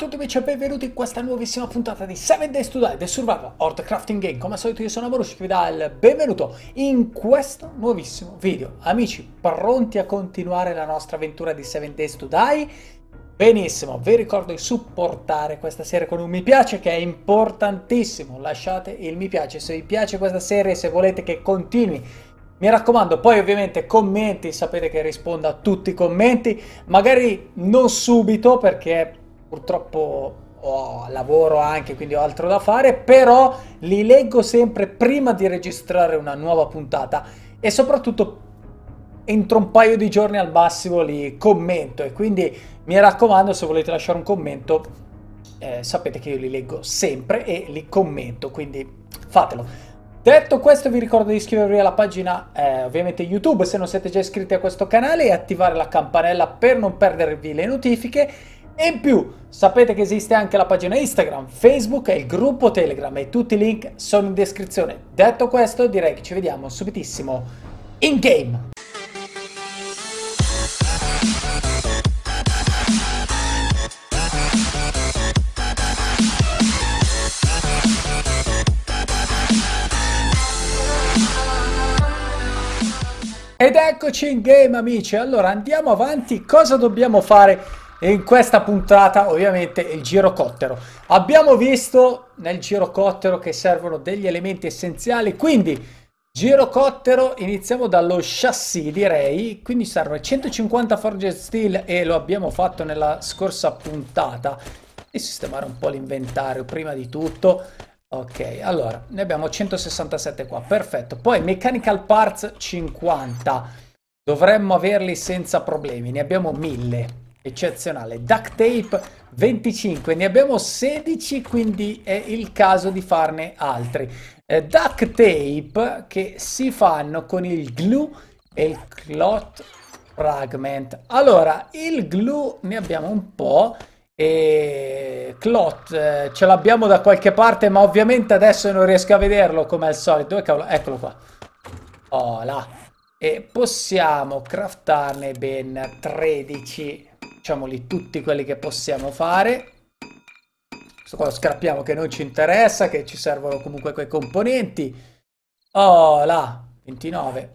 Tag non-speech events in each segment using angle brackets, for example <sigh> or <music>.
tutti amici e benvenuti in questa nuovissima puntata di 7 Days to Die del Survival Horde Crafting Game Come al solito io sono Amorush che vi dà il benvenuto in questo nuovissimo video Amici, pronti a continuare la nostra avventura di 7 Days to Die? Benissimo, vi ricordo di supportare questa serie con un mi piace che è importantissimo Lasciate il mi piace se vi piace questa serie se volete che continui mi raccomando, poi ovviamente commenti, sapete che rispondo a tutti i commenti, magari non subito perché purtroppo ho lavoro anche, quindi ho altro da fare, però li leggo sempre prima di registrare una nuova puntata e soprattutto entro un paio di giorni al massimo li commento e quindi mi raccomando se volete lasciare un commento eh, sapete che io li leggo sempre e li commento, quindi fatelo. Detto questo vi ricordo di iscrivervi alla pagina eh, ovviamente YouTube se non siete già iscritti a questo canale e attivare la campanella per non perdervi le notifiche e in più sapete che esiste anche la pagina Instagram, Facebook e il gruppo Telegram e tutti i link sono in descrizione. Detto questo direi che ci vediamo subitissimo in game! Ed eccoci in game amici, allora andiamo avanti, cosa dobbiamo fare e in questa puntata ovviamente il girocottero. Abbiamo visto nel girocottero che servono degli elementi essenziali, quindi girocottero iniziamo dallo chassis direi, quindi serve 150 forged steel e lo abbiamo fatto nella scorsa puntata e sistemare un po' l'inventario prima di tutto. Ok, allora, ne abbiamo 167 qua, perfetto. Poi mechanical parts 50, dovremmo averli senza problemi, ne abbiamo 1000. Eccezionale. Duct tape 25, ne abbiamo 16, quindi è il caso di farne altri. Eh, duct tape che si fanno con il glue e il clot fragment. Allora, il glue ne abbiamo un po' e clot eh, ce l'abbiamo da qualche parte, ma ovviamente adesso non riesco a vederlo come al solito. Eccolo qua. Oh là. E possiamo craftarne ben 13 Facciamoli tutti quelli che possiamo fare. Questo qua lo scrappiamo che non ci interessa, che ci servono comunque quei componenti. Oh là, 29.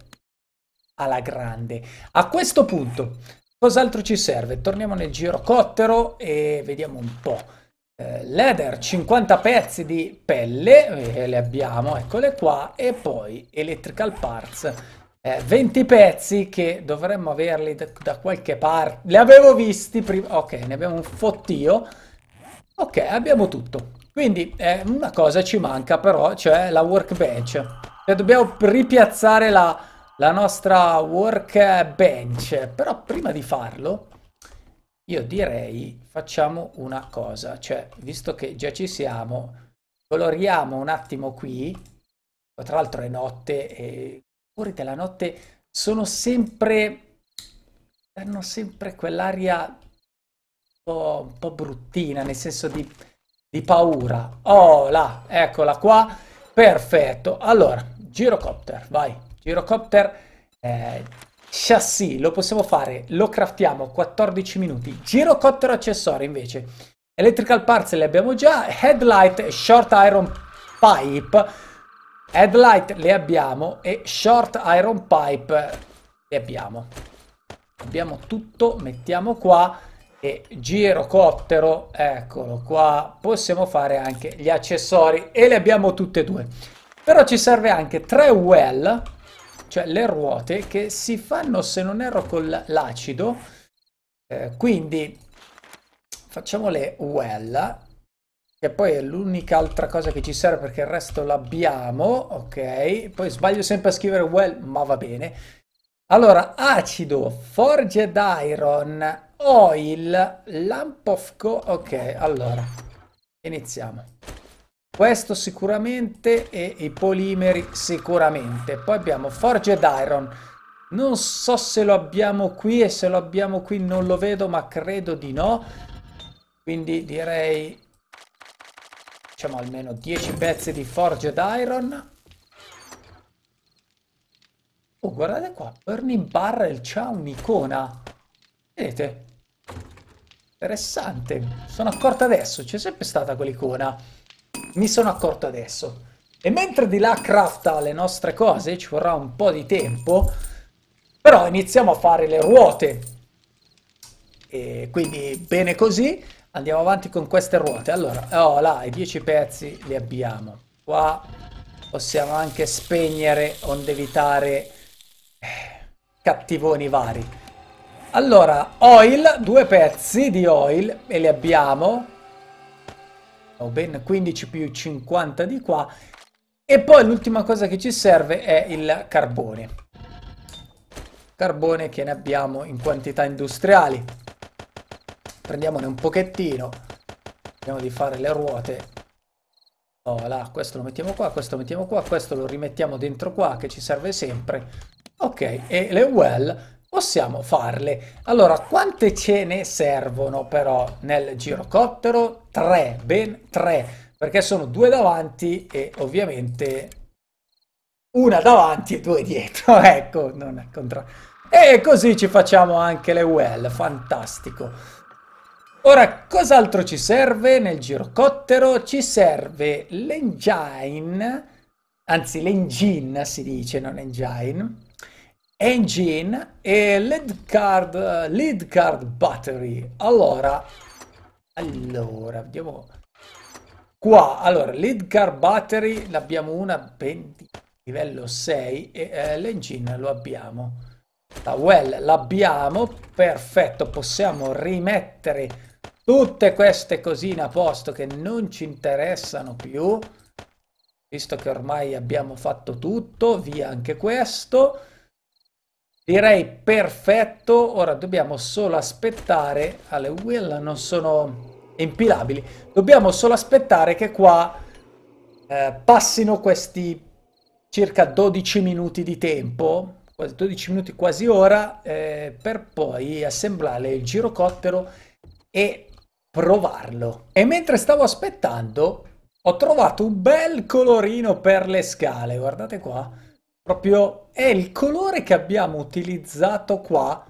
Alla grande. A questo punto, cos'altro ci serve? Torniamo nel girocottero e vediamo un po'. Eh, leather, 50 pezzi di pelle, eh, le abbiamo, eccole qua. E poi electrical parts, 20 eh, pezzi che dovremmo averli da, da qualche parte. Li avevo visti prima. Ok, ne abbiamo un fottio. Ok, abbiamo tutto. Quindi eh, una cosa ci manca però, cioè la workbench. Cioè, dobbiamo ripiazzare la, la nostra workbench. Però prima di farlo, io direi facciamo una cosa. Cioè, visto che già ci siamo, coloriamo un attimo qui. Tra l'altro è notte e ore della notte sono sempre... hanno sempre quell'aria oh, un po' bruttina, nel senso di, di paura. Oh là, eccola qua, perfetto. Allora, girocopter, vai, girocopter, eh, chassis, lo possiamo fare, lo craftiamo, 14 minuti. Girocopter accessorio invece, electrical parts le abbiamo già, headlight, short iron pipe Headlight le abbiamo e short iron pipe le abbiamo. Abbiamo tutto, mettiamo qua e girocottero, eccolo qua. Possiamo fare anche gli accessori e le abbiamo tutte e due. Però ci serve anche tre well, cioè le ruote, che si fanno, se non erro, con l'acido. Eh, quindi facciamo le well che poi è l'unica altra cosa che ci serve perché il resto l'abbiamo, ok? Poi sbaglio sempre a scrivere well, ma va bene. Allora, acido, forged iron, oil, lamp of go, ok, allora, iniziamo. Questo sicuramente e i polimeri sicuramente. Poi abbiamo forged iron, non so se lo abbiamo qui e se lo abbiamo qui non lo vedo, ma credo di no. Quindi direi Facciamo almeno 10 pezzi di Forged Iron. Oh, guardate qua, Burning Barrel c'ha un'icona. Vedete? Interessante. Sono accorto adesso, c'è sempre stata quell'icona. Mi sono accorto adesso. E mentre di là crafta le nostre cose, ci vorrà un po' di tempo, però iniziamo a fare le ruote. E quindi bene così. Andiamo avanti con queste ruote. Allora, oh là, i 10 pezzi li abbiamo. Qua possiamo anche spegnere onde evitare eh, cattivoni vari. Allora, oil, due pezzi di oil e li abbiamo. Ho oh, ben 15 più 50 di qua. E poi l'ultima cosa che ci serve è il carbone. Carbone che ne abbiamo in quantità industriali. Prendiamone un pochettino. Vediamo di fare le ruote. Voilà, oh, questo lo mettiamo qua, questo lo mettiamo qua, questo lo rimettiamo dentro qua che ci serve sempre. Ok, e le well possiamo farle. Allora, quante ce ne servono però nel girocottero? Tre, ben tre, perché sono due davanti e ovviamente una davanti e due dietro, <laughs> ecco, non è contrario. E così ci facciamo anche le well, fantastico. Ora, cos'altro ci serve nel girocottero? Ci serve l'engine, anzi l'engine si dice, non engine, engine e lead card, lead card battery. Allora, allora, vediamo qua. Allora, lead card battery ne abbiamo una ben di livello 6 e eh, l'engine lo abbiamo. La ah, well l'abbiamo, perfetto, possiamo rimettere tutte queste cosine a posto che non ci interessano più visto che ormai abbiamo fatto tutto via anche questo direi perfetto ora dobbiamo solo aspettare alle will non sono impilabili dobbiamo solo aspettare che qua eh, passino questi circa 12 minuti di tempo 12 minuti quasi ora eh, per poi assemblare il girocottero e provarlo. E mentre stavo aspettando ho trovato un bel colorino per le scale, guardate qua. Proprio è il colore che abbiamo utilizzato qua,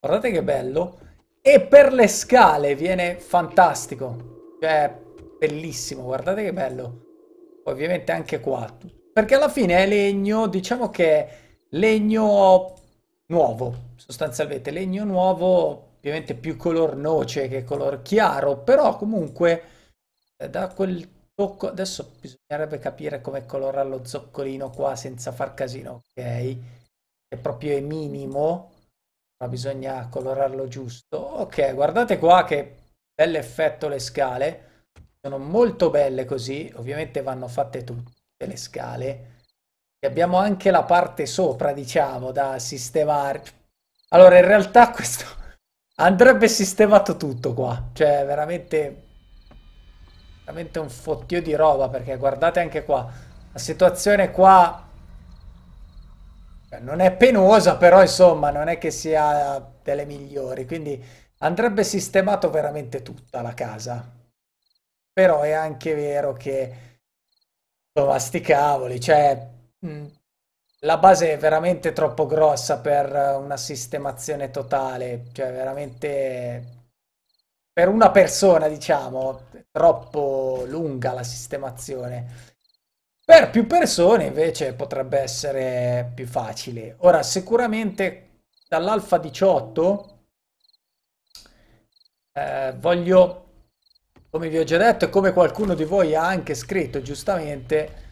guardate che bello. E per le scale viene fantastico, cioè bellissimo, guardate che bello. Ovviamente anche qua, perché alla fine è legno, diciamo che è legno nuovo, sostanzialmente legno nuovo ovviamente più color noce che color chiaro, però comunque eh, da quel tocco... Adesso bisognerebbe capire come colorare lo zoccolino qua senza far casino, ok? Che proprio è minimo, ma bisogna colorarlo giusto. Ok, guardate qua che bel effetto le scale. Sono molto belle così, ovviamente vanno fatte tutte le scale. E abbiamo anche la parte sopra, diciamo, da sistemare. Allora, in realtà questo Andrebbe sistemato tutto qua. Cioè, veramente... Veramente un fottio di roba, perché guardate anche qua. La situazione qua... Cioè, non è penosa, però insomma, non è che sia delle migliori. Quindi andrebbe sistemato veramente tutta la casa. Però è anche vero che... Insomma, sti cavoli, cioè... Mh, la base è veramente troppo grossa per eh, una sistemazione totale, cioè veramente per una persona, diciamo, è troppo lunga la sistemazione. Per più persone invece potrebbe essere più facile. Ora, sicuramente dall'Alfa 18 eh, voglio, come vi ho già detto e come qualcuno di voi ha anche scritto giustamente,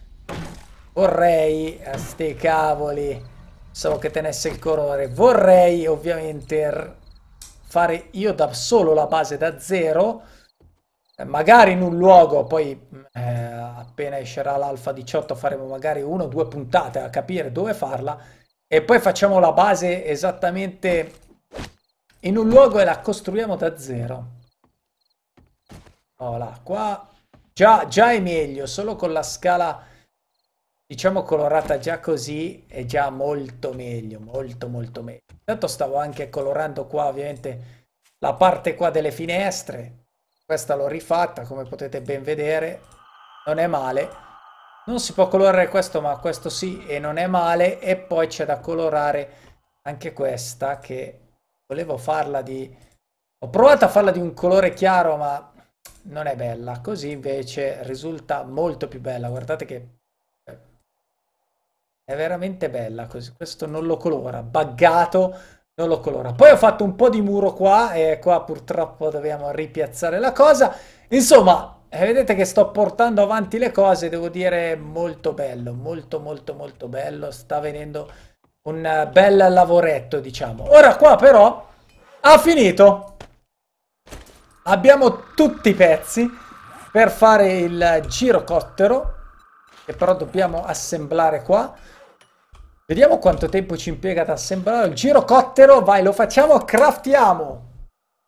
Vorrei, a eh, ste cavoli, so che tenesse il colore, vorrei ovviamente fare io da solo la base da zero, eh, magari in un luogo, poi mm, eh, appena escerà l'alfa 18 faremo magari una o due puntate a capire dove farla, e poi facciamo la base esattamente in un luogo e la costruiamo da zero. Voilà, oh, qua già, già è meglio, solo con la scala diciamo colorata già così è già molto meglio, molto molto meglio. Intanto stavo anche colorando qua ovviamente la parte qua delle finestre, questa l'ho rifatta come potete ben vedere, non è male. Non si può colorare questo ma questo sì e non è male e poi c'è da colorare anche questa che volevo farla di... Ho provato a farla di un colore chiaro ma non è bella, così invece risulta molto più bella, guardate che è veramente bella così, questo non lo colora, buggato, non lo colora. Poi ho fatto un po' di muro qua e qua purtroppo dobbiamo ripiazzare la cosa. Insomma, eh, vedete che sto portando avanti le cose, devo dire molto bello, molto molto molto bello, sta venendo un eh, bel lavoretto diciamo. Ora qua però ha finito, abbiamo tutti i pezzi per fare il girocottero che però dobbiamo assemblare qua. Vediamo quanto tempo ci impiega ad assemblare il girocottero. Vai, lo facciamo, craftiamo.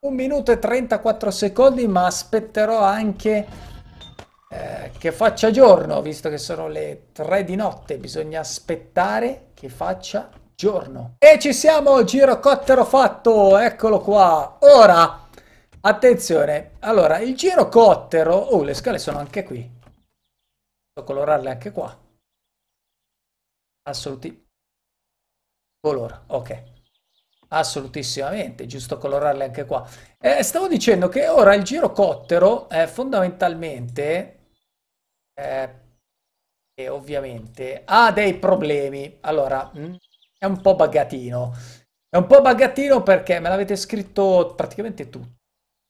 Un minuto e 34 secondi, ma aspetterò anche eh, che faccia giorno, visto che sono le 3 di notte. Bisogna aspettare che faccia giorno. E ci siamo, girocottero fatto. Eccolo qua. Ora, attenzione. Allora, il girocottero... Oh, le scale sono anche qui. Posso colorarle anche qua assoluti Colora, ok. Assolutissimamente, giusto colorarle anche qua. Eh, stavo dicendo che ora il girocottero è fondamentalmente... Eh, e ovviamente ha dei problemi. Allora, mm, è un po' bagatino. È un po' bagatino perché me l'avete scritto praticamente tutti.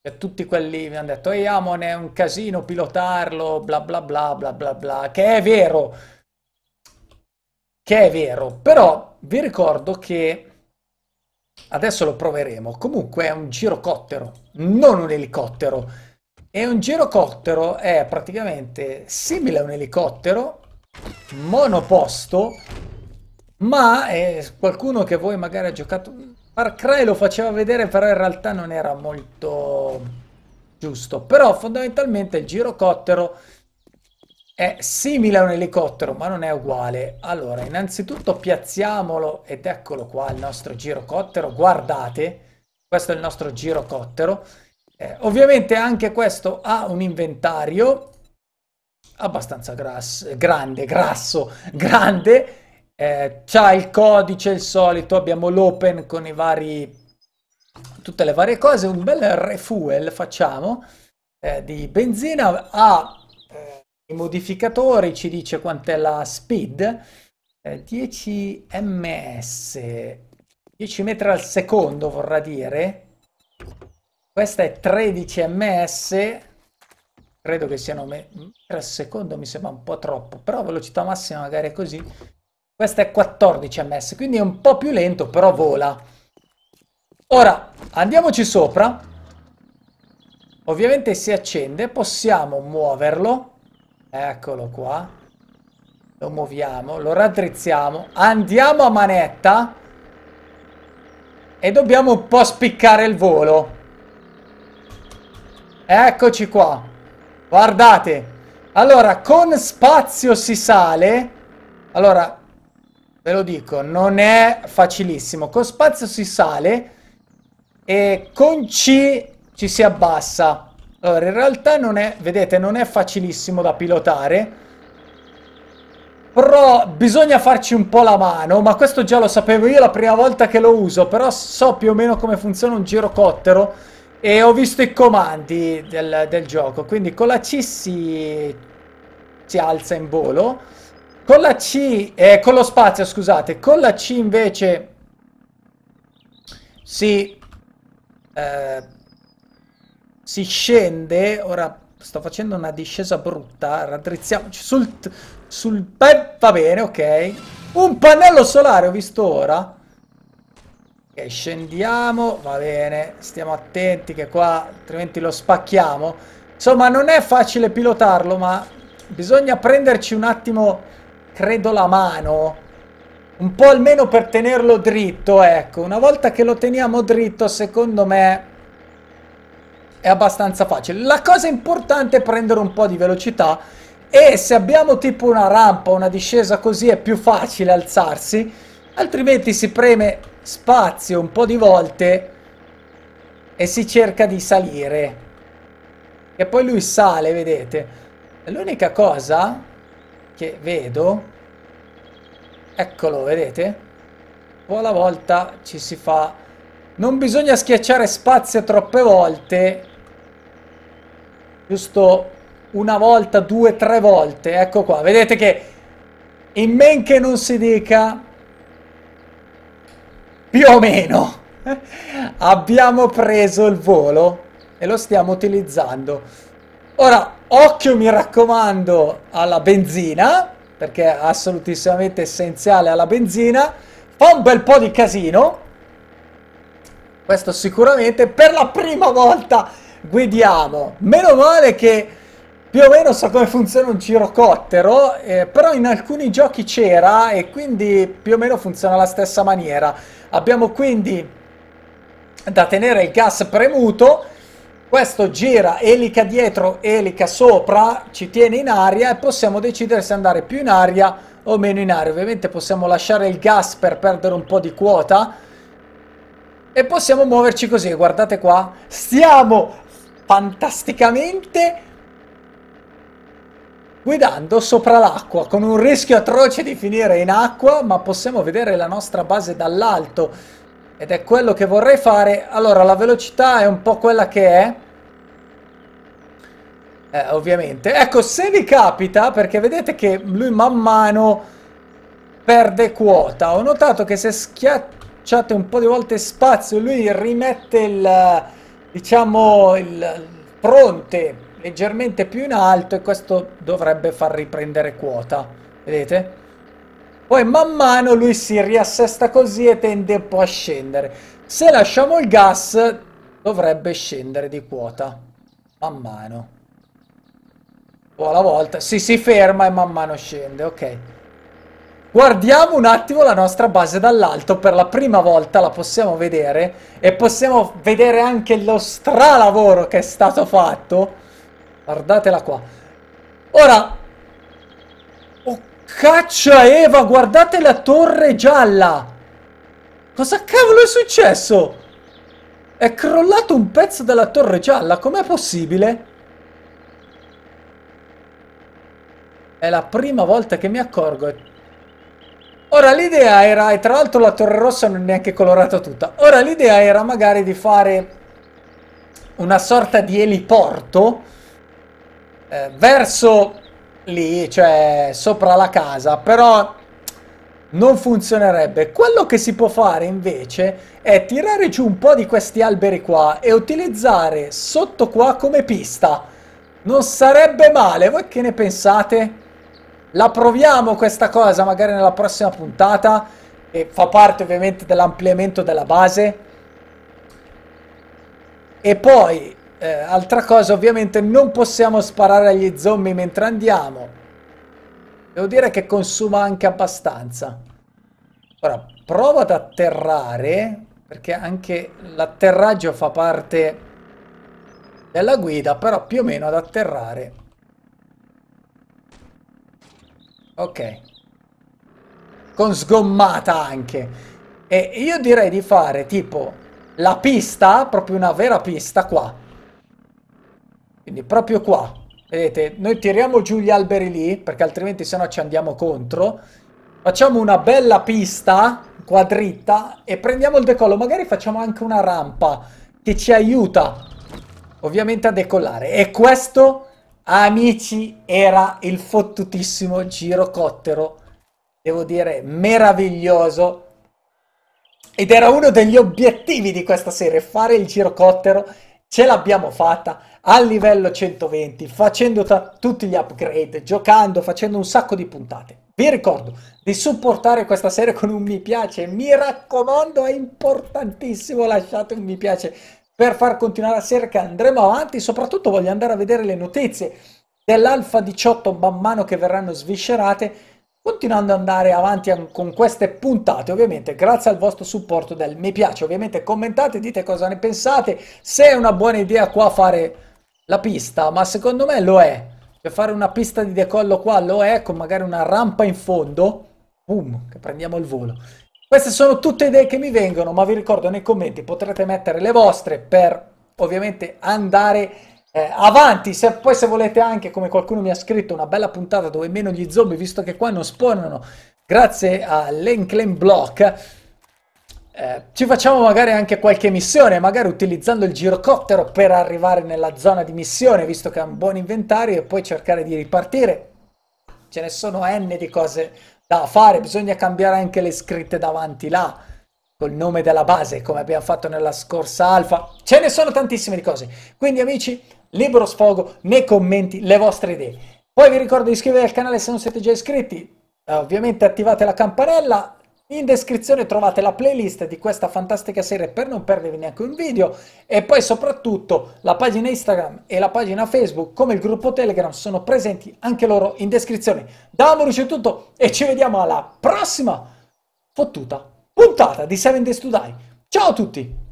E cioè, tutti quelli mi hanno detto, ehi Amon è un casino pilotarlo, bla bla bla bla bla bla, che è vero che è vero, però vi ricordo che adesso lo proveremo. Comunque è un girocottero, non un elicottero. E un girocottero è praticamente simile a un elicottero, monoposto, ma è qualcuno che voi magari ha giocato... Far Cry lo faceva vedere, però in realtà non era molto giusto. Però fondamentalmente il girocottero è simile a un elicottero, ma non è uguale. Allora, innanzitutto piazziamolo, ed eccolo qua il nostro girocottero. Guardate, questo è il nostro girocottero. Eh, ovviamente anche questo ha un inventario abbastanza grasso, grande, grasso, grande. Eh, c'ha il codice, il solito, abbiamo l'open con i vari... tutte le varie cose. Un bel refuel facciamo eh, di benzina. Ha i modificatori, ci dice quant'è la speed, eh, 10 ms, 10 metri al secondo vorrà dire, questa è 13 ms, credo che siano metri al secondo, mi sembra un po' troppo, però velocità massima magari è così, questa è 14 ms, quindi è un po' più lento, però vola. Ora, andiamoci sopra, ovviamente si accende, possiamo muoverlo, Eccolo qua. Lo muoviamo, lo raddrizziamo. Andiamo a manetta. E dobbiamo un po' spiccare il volo. Eccoci qua. Guardate. Allora, con spazio si sale. Allora, ve lo dico, non è facilissimo. Con spazio si sale e con C ci si abbassa. Allora, in realtà non è, vedete, non è facilissimo da pilotare. Però bisogna farci un po' la mano, ma questo già lo sapevo io la prima volta che lo uso, però so più o meno come funziona un girocottero e ho visto i comandi del, del gioco. Quindi con la C si, si alza in volo, con la C, eh, con lo spazio scusate, con la C invece si... Eh, si scende, ora sto facendo una discesa brutta, raddrizziamoci cioè, sul... sul beh, va bene, ok. Un pannello solare ho visto ora. Ok, scendiamo, va bene, stiamo attenti che qua altrimenti lo spacchiamo. Insomma, non è facile pilotarlo, ma bisogna prenderci un attimo, credo, la mano. Un po' almeno per tenerlo dritto, ecco. Una volta che lo teniamo dritto, secondo me è abbastanza facile. La cosa importante è prendere un po' di velocità e se abbiamo tipo una rampa, una discesa così è più facile alzarsi, altrimenti si preme spazio un po' di volte e si cerca di salire. E poi lui sale, vedete. L'unica cosa che vedo, eccolo, vedete? O alla volta ci si fa... Non bisogna schiacciare spazio troppe volte giusto una volta, due, tre volte, ecco qua, vedete che in men che non si dica, più o meno, <laughs> abbiamo preso il volo e lo stiamo utilizzando. Ora, occhio mi raccomando alla benzina, perché è assolutissimamente essenziale alla benzina, fa un bel po' di casino, questo sicuramente per la prima volta guidiamo. Meno male che più o meno so come funziona un girocottero, eh, però in alcuni giochi c'era e quindi più o meno funziona alla stessa maniera. Abbiamo quindi da tenere il gas premuto, questo gira elica dietro, elica sopra, ci tiene in aria e possiamo decidere se andare più in aria o meno in aria. Ovviamente possiamo lasciare il gas per perdere un po' di quota, e possiamo muoverci così, guardate qua, stiamo fantasticamente guidando sopra l'acqua con un rischio atroce di finire in acqua ma possiamo vedere la nostra base dall'alto ed è quello che vorrei fare allora la velocità è un po' quella che è eh, ovviamente ecco se vi capita perché vedete che lui man mano perde quota ho notato che se schiacciate un po' di volte spazio lui rimette il diciamo il fronte leggermente più in alto e questo dovrebbe far riprendere quota, vedete? Poi man mano lui si riassesta così e tende un po' a scendere. Se lasciamo il gas dovrebbe scendere di quota, man mano. O alla volta, si si ferma e man mano scende, ok. Guardiamo un attimo la nostra base dall'alto, per la prima volta la possiamo vedere e possiamo vedere anche lo stralavoro che è stato fatto. Guardatela qua. Ora, oh caccia Eva, guardate la torre gialla. Cosa cavolo è successo? È crollato un pezzo della torre gialla, com'è possibile? È la prima volta che mi accorgo Ora l'idea era, e tra l'altro la torre rossa non è neanche colorata tutta, ora l'idea era magari di fare una sorta di eliporto eh, verso lì, cioè sopra la casa, però non funzionerebbe. Quello che si può fare invece è tirare giù un po' di questi alberi qua e utilizzare sotto qua come pista. Non sarebbe male, voi che ne pensate? La proviamo questa cosa magari nella prossima puntata, che fa parte ovviamente dell'ampliamento della base. E poi, eh, altra cosa, ovviamente non possiamo sparare agli zombie mentre andiamo. Devo dire che consuma anche abbastanza. Ora, provo ad atterrare, perché anche l'atterraggio fa parte della guida, però più o meno ad atterrare Ok. Con sgommata anche. E io direi di fare tipo la pista, proprio una vera pista qua. Quindi proprio qua. Vedete, noi tiriamo giù gli alberi lì, perché altrimenti se no ci andiamo contro. Facciamo una bella pista qua dritta e prendiamo il decollo. Magari facciamo anche una rampa che ci aiuta ovviamente a decollare. E questo Amici, era il fottutissimo girocottero, devo dire meraviglioso. Ed era uno degli obiettivi di questa serie, fare il girocottero. Ce l'abbiamo fatta a livello 120, facendo tutti gli upgrade, giocando, facendo un sacco di puntate. Vi ricordo di supportare questa serie con un mi piace, mi raccomando, è importantissimo, lasciate un mi piace per far continuare la serie che andremo avanti. Soprattutto voglio andare a vedere le notizie dell'Alfa 18 man mano che verranno sviscerate continuando ad andare avanti con queste puntate, ovviamente grazie al vostro supporto del mi piace, ovviamente commentate, dite cosa ne pensate, se è una buona idea qua fare la pista, ma secondo me lo è, per fare una pista di decollo qua lo è, con magari una rampa in fondo, boom, che prendiamo il volo, queste sono tutte idee che mi vengono, ma vi ricordo nei commenti potrete mettere le vostre per ovviamente andare eh, avanti. Se, poi se volete anche, come qualcuno mi ha scritto, una bella puntata dove meno gli zombie, visto che qua non spawnano, grazie a Lenclen Block, eh, ci facciamo magari anche qualche missione, magari utilizzando il girocottero per arrivare nella zona di missione, visto che ha un buon inventario, e poi cercare di ripartire. Ce ne sono N di cose da fare, bisogna cambiare anche le scritte davanti là, col nome della base, come abbiamo fatto nella scorsa alfa. Ce ne sono tantissime di cose. Quindi amici, libero sfogo nei commenti le vostre idee. Poi vi ricordo di iscrivervi al canale se non siete già iscritti, eh, ovviamente attivate la campanella, in descrizione trovate la playlist di questa fantastica serie per non perdervi neanche un video e poi soprattutto la pagina Instagram e la pagina Facebook come il gruppo Telegram sono presenti anche loro in descrizione. Da Amorus è tutto e ci vediamo alla prossima fottuta puntata di 7 Days to Die. Ciao a tutti!